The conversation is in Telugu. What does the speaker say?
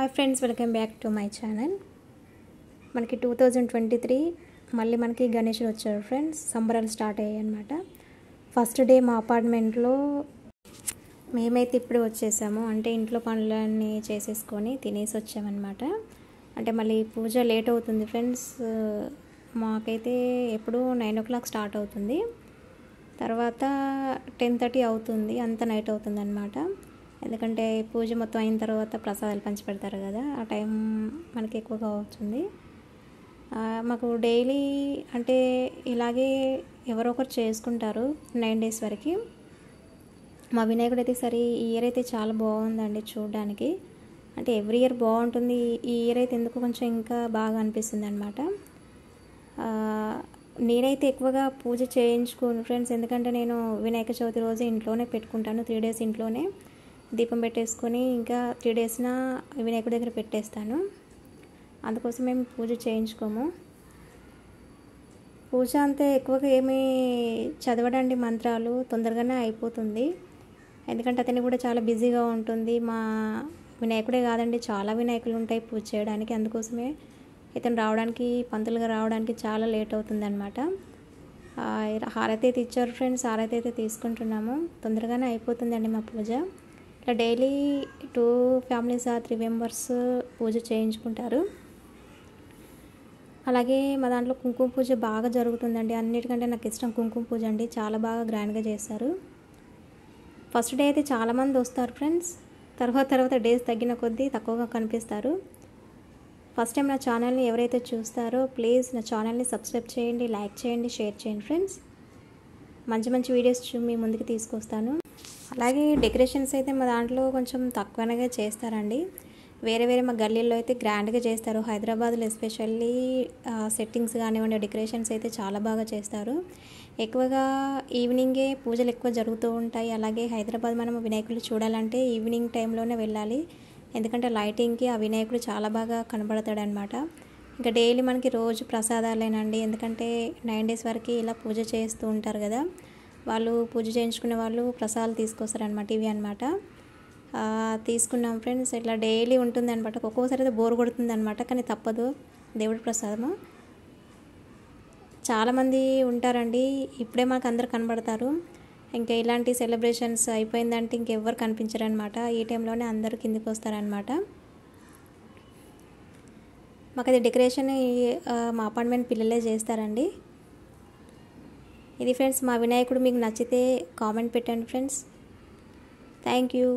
hi friends welcome back to my channel మనకి టూ థౌజండ్ ట్వంటీ త్రీ మళ్ళీ మనకి గణేషుడు వచ్చారు ఫ్రెండ్స్ సంబరాలు స్టార్ట్ అయ్యాయి అనమాట ఫస్ట్ డే మా అపార్ట్మెంట్లో మేమైతే ఇప్పుడు వచ్చేసాము అంటే ఇంట్లో పనులన్నీ చేసేసుకొని తినేసి వచ్చామన్నమాట అంటే మళ్ళీ పూజ లేట్ అవుతుంది ఫ్రెండ్స్ మాకైతే ఎప్పుడు నైన్ ఓ క్లాక్ స్టార్ట్ అవుతుంది తర్వాత టెన్ థర్టీ అవుతుంది అంత నైట్ అవుతుంది అనమాట ఎందుకంటే పూజ మొత్తం అయిన తర్వాత ప్రసాదాలు పంచిపెడతారు కదా ఆ టైం మనకి ఎక్కువగా అవుతుంది మాకు డైలీ అంటే ఇలాగే ఎవరో ఒకరు చేసుకుంటారు నైన్ డేస్ వరకు మా వినాయకుడు అయితే సరే ఈ ఇయర్ అయితే చాలా బాగుందండి చూడడానికి అంటే ఎవ్రీ ఇయర్ బాగుంటుంది ఈ ఇయర్ అయితే ఎందుకు కొంచెం ఇంకా బాగా అనిపిస్తుంది అనమాట నేనైతే ఎక్కువగా పూజ చేయించుకోను ఫ్రెండ్స్ ఎందుకంటే నేను వినాయక చవితి రోజు ఇంట్లోనే పెట్టుకుంటాను త్రీ డేస్ ఇంట్లోనే దీపం పెట్టేసుకొని ఇంకా త్రీ డేస్న వినాయకుడి దగ్గర పెట్టేస్తాను అందుకోసం మేము పూజ చేయించుకోము పూజ అంతే ఎక్కువగా ఏమీ చదవడండి మంత్రాలు తొందరగానే అయిపోతుంది ఎందుకంటే అతని కూడా చాలా బిజీగా ఉంటుంది మా వినాయకుడే కాదండి చాలా వినాయకులు ఉంటాయి పూజ చేయడానికి అందుకోసమే ఇతను రావడానికి పంతులుగా రావడానికి చాలా లేట్ అవుతుందన్నమాట హారతి అయితే ఇచ్చారు ఫ్రెండ్స్ హారతి అయితే తీసుకుంటున్నాము తొందరగానే అయిపోతుందండి మా పూజ ఇట్లా డైలీ టూ ఫ్యామిలీస్ ఆ త్రీ మెంబర్స్ పూజ చేయించుకుంటారు అలాగే మా దాంట్లో కుంకుమ పూజ బాగా జరుగుతుందండి అన్నిటికంటే నాకు ఇష్టం కుంకుమ పూజ అండి చాలా బాగా గ్రాండ్గా చేస్తారు ఫస్ట్ డే అయితే చాలామంది వస్తారు ఫ్రెండ్స్ తర్వాత తర్వాత డేస్ తగ్గిన కొద్దీ తక్కువగా కనిపిస్తారు ఫస్ట్ టైం నా ఛానల్ని ఎవరైతే చూస్తారో ప్లీజ్ నా ఛానల్ని సబ్స్క్రైబ్ చేయండి లైక్ చేయండి షేర్ చేయండి ఫ్రెండ్స్ మంచి మంచి వీడియోస్ మీ ముందుకు తీసుకొస్తాను అలాగే డెకరేషన్స్ అయితే మా దాంట్లో కొంచెం తక్కువగా చేస్తారండి వేరే వేరే మా గల్లీల్లో అయితే గ్రాండ్గా చేస్తారు హైదరాబాద్లో ఎస్పెషల్లీ సెట్టింగ్స్ కానివ్వండి డెకరేషన్స్ అయితే చాలా బాగా చేస్తారు ఎక్కువగా ఈవినింగే పూజలు ఎక్కువ జరుగుతూ ఉంటాయి అలాగే హైదరాబాద్ మనం వినాయకులు చూడాలంటే ఈవినింగ్ టైంలోనే వెళ్ళాలి ఎందుకంటే లైటింగ్కి ఆ వినాయకుడు చాలా బాగా కనబడతాడు అనమాట ఇంకా డైలీ మనకి రోజు ప్రసాదాలేనండి ఎందుకంటే నైన్ డేస్ వరకు ఇలా పూజ చేస్తూ ఉంటారు కదా వాళ్ళు పూజ చేయించుకునే వాళ్ళు ప్రసాదాలు తీసుకొస్తారనమాట ఇవి అనమాట తీసుకున్నాం ఫ్రెండ్స్ ఇట్లా డైలీ ఉంటుంది అనమాట ఒక్కొక్కసారి అయితే బోర్ కొడుతుంది అనమాట కానీ తప్పదు దేవుడి ప్రసాదము చాలామంది ఉంటారండి ఇప్పుడే మనకు అందరు కనబడతారు ఇంకా ఇలాంటి సెలబ్రేషన్స్ అయిపోయిందంటే ఇంకెవ్వరు కనిపించరనమాట ఈ టైంలోనే అందరూ కిందికి వస్తారనమాట మాకు అది డెకరేషన్ మా అపార్ట్మెంట్ పిల్లలే చేస్తారండి ఇది ఫ్రెండ్స్ మా వినాయకుడు మీకు నచ్చితే కామెంట్ పెట్టండి ఫ్రెండ్స్ థ్యాంక్ యూ